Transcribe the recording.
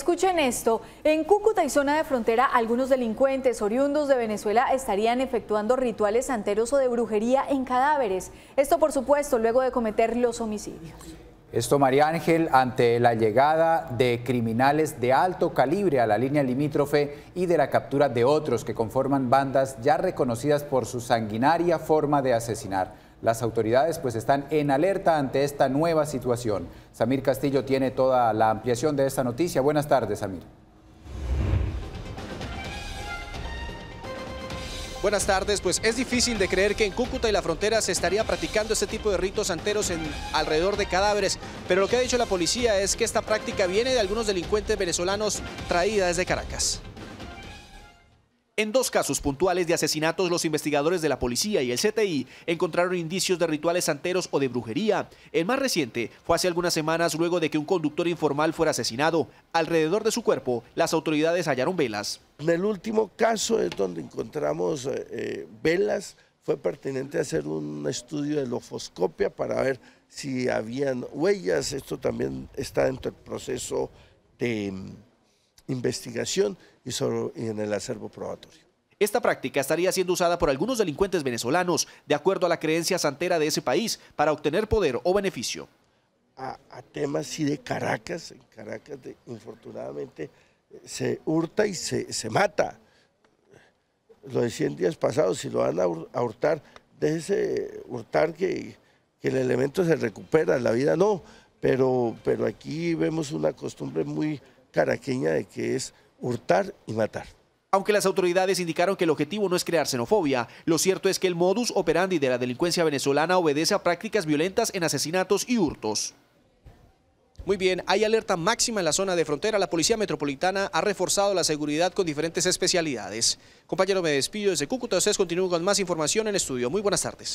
Escuchen esto, en Cúcuta y zona de frontera algunos delincuentes oriundos de Venezuela estarían efectuando rituales santeros o de brujería en cadáveres. Esto por supuesto luego de cometer los homicidios. Esto, María Ángel, ante la llegada de criminales de alto calibre a la línea limítrofe y de la captura de otros que conforman bandas ya reconocidas por su sanguinaria forma de asesinar. Las autoridades pues están en alerta ante esta nueva situación. Samir Castillo tiene toda la ampliación de esta noticia. Buenas tardes, Samir. Buenas tardes, pues es difícil de creer que en Cúcuta y la frontera se estaría practicando este tipo de ritos santeros en, alrededor de cadáveres, pero lo que ha dicho la policía es que esta práctica viene de algunos delincuentes venezolanos traídos desde Caracas. En dos casos puntuales de asesinatos, los investigadores de la policía y el CTI encontraron indicios de rituales santeros o de brujería. El más reciente fue hace algunas semanas luego de que un conductor informal fuera asesinado. Alrededor de su cuerpo, las autoridades hallaron velas. En el último caso es donde encontramos eh, eh, velas. Fue pertinente hacer un estudio de lofoscopia para ver si habían huellas. Esto también está dentro del proceso de mm, investigación y, sobre, en el acervo probatorio. Esta práctica estaría siendo usada por algunos delincuentes venezolanos, de acuerdo a la creencia santera de ese país, para obtener poder o beneficio. A, temas sí de Caracas, en Caracas infortunadamente se hurta y se, se, mata. Lo decía en días pasados, si lo van a, a hurtar, déjese hurtar que, que, el elemento se recupera, la vida no. Pero, pero aquí vemos una costumbre muy caraqueña de que es hurtar y matar. Aunque las autoridades indicaron que el objetivo no es crear xenofobia, lo cierto es que el modus operandi de la delincuencia venezolana obedece a prácticas violentas en asesinatos y hurtos. Muy bien, hay alerta máxima en la zona de frontera. La Policía Metropolitana ha reforzado la seguridad con diferentes especialidades. Compañero, me despido desde Cúcuta. Ustedes continúan con más información en estudio. Muy buenas tardes.